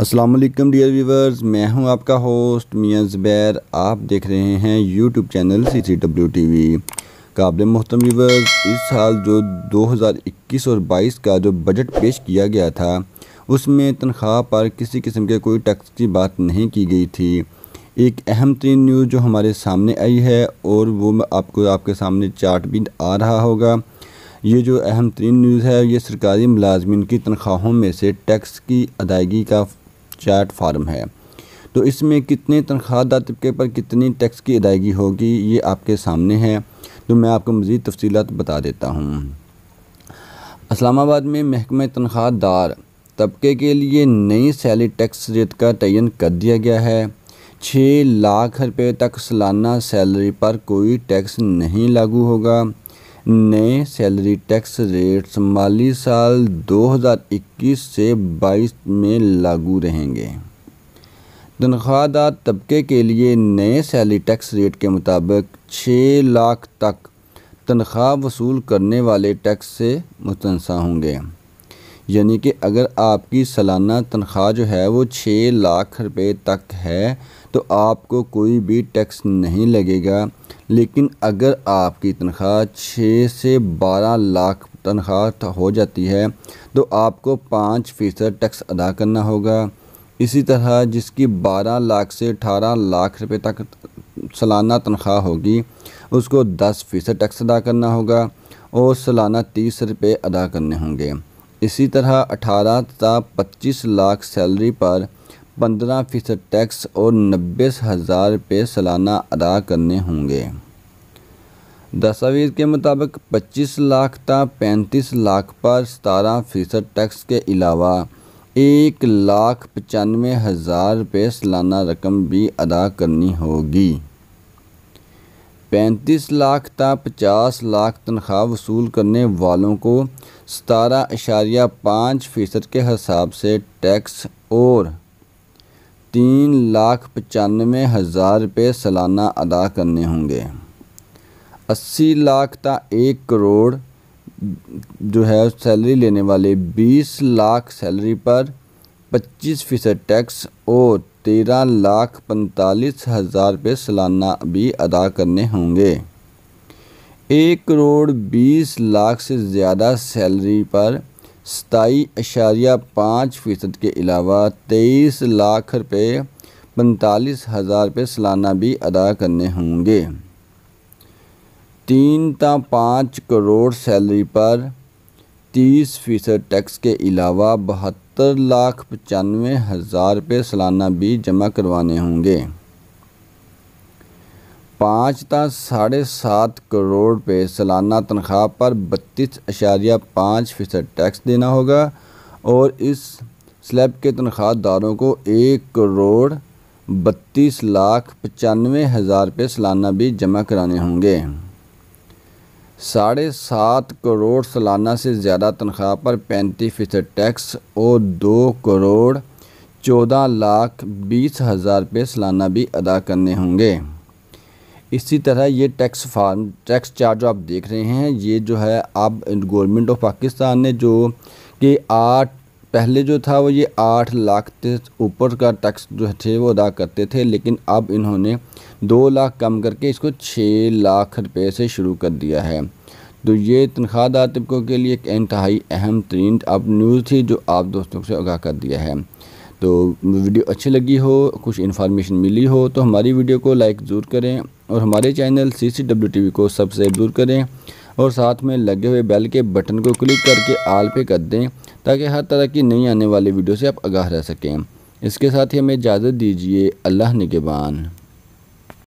अस्सलाम वालेकुम dear viewers मैं हूं आपका होस्ट मियां ज़ुबैर आप देख रहे हैं YouTube channel C C W T V काबिल मोहतम व्यूवर्स इस साल जो 2021 और 22 का जो बजट पेश किया गया था उसमें तनख्वाह पर किसी किस्म के कोई टैक्स की बात नहीं की गई थी एक अहम तरीन न्यूज़ जो हमारे सामने आई है और वो आपको आपके सामने चार्ट भी आ रहा होगा ये जो अहम तरीन न्यूज़ है ये सरकारी मुलाजमन की तनख्वाहों में से टैक्स की अदायगी का चैट फार्म है तो इसमें कितने तनख्वाह दार तबके पर कितनी टैक्स की अदायगी होगी ये आपके सामने है तो मैं आपको मज़ीद तफसी बता देता हूँ इस्लामाबाद में महकमे दार तबके के लिए नई सैलरी टैक्स रेट का तयन कर दिया गया है छः लाख रुपये तक सालाना सैलरी पर कोई टैक्स नहीं लागू होगा नए सैलरी टैक्स रेट्स माली साल 2021 से 22 में लागू रहेंगे तनख्वाहदार तबके के लिए नए सैलरी टैक्स रेट के मुताबिक 6 लाख तक तनख्वाह वसूल करने वाले टैक्स से मुतनसा होंगे यानी कि अगर आपकी सालाना तनख्वाह जो है वो छः लाख रुपए तक है तो आपको कोई भी टैक्स नहीं लगेगा लेकिन अगर आपकी तनख्वाह छः से बारह लाख तनख्वाह हो जाती है तो आपको पाँच फ़ीसद टैक्स अदा करना होगा इसी तरह जिसकी 12 लाख से 18 लाख रुपए तक सालाना तनख्वाह होगी उसको 10 फ़ीसद टैक्स अदा करना होगा और सालाना तीस रुपये अदा करने होंगे इसी तरह 18 से 25 लाख सैलरी पर पंद्रह फ़ीसद टैक्स और नब्बे हज़ार रुपये सालाना अदा करने होंगे दस्तावेज़ के मुताबिक 25 लाख ता 35 लाख पर सतारह फ़ीसद टैक्स के अलावा एक लाख पचानवे हज़ार रुपये सालाना रकम भी अदा करनी होगी पैंतीस लाख तक पचास लाख तनख्वाह वसूल करने वालों को सतारह इशारिया पाँच फ़ीसद के हिसाब से टैक्स और तीन लाख पचानवे हज़ार रुपये सालाना अदा करने होंगे अस्सी लाख ता एक करोड़ जो है सैलरी लेने वाले बीस लाख सैलरी पर पच्चीस फ़ीसद टैक्स और तेरह लाख पैंतालीस हज़ार रुपये सालाना भी अदा करने होंगे एक करोड़ बीस लाख से ज़्यादा सैलरी पर सताई अशारिया पाँच फ़ीसद के अलावा तेईस लाख रुपये पैंतालीस हज़ार रुपये सालाना भी अदा करने होंगे तीन ता पाँच करोड़ सैलरी पर तीस फीसद टैक्स के अलावा बहत्तर लाख पचानवे हज़ार रुपये सालाना भी जमा करवाने होंगे पाँच त साढ़े सात करोड़ रुपये सालाना तनख्वाह पर बत्तीस अशारिया पाँच फ़ीसद टैक्स देना होगा और इस स्लैब के तनख्वाहदारों को एक करोड़ बत्तीस लाख पचानवे हज़ार रुपये सालाना भी जमा कराने होंगे साढ़े सात करोड़ सालाना से ज़्यादा तनख्वाह पर पैंतीस फ़ीसद टैक्स और दो करोड़ चौदह लाख बीस हज़ार रुपये सालाना भी अदा करने होंगे इसी तरह ये टैक्स फार्म टैक्स चार्ज जो आप देख रहे हैं ये जो है अब गवर्नमेंट ऑफ पाकिस्तान ने जो कि आठ पहले जो था वो ये आठ लाख से ऊपर का टैक्स जो थे वो अदा करते थे लेकिन अब इन्होंने दो लाख कम करके इसको छः लाख रुपए से शुरू कर दिया है तो ये तनख्वाह तबकों के लिए एक इंतहाई अहम तरीन अब न्यूज़ थी जो आप दोस्तों से आगाह कर दिया है तो वीडियो अच्छी लगी हो कुछ इन्फॉर्मेशन मिली हो तो हमारी वीडियो को लाइक ज़रूर करें और हमारे channel C C W T V को सब्सक्राइब ज़रूर करें और साथ में लगे हुए बेल के बटन को क्लिक करके आल पे कर दें ताकि हर तरह की नई आने वाली वीडियो से आप आगाह रह सकें इसके साथ ही हमें इजाज़त दीजिए अल्लाह निगेबान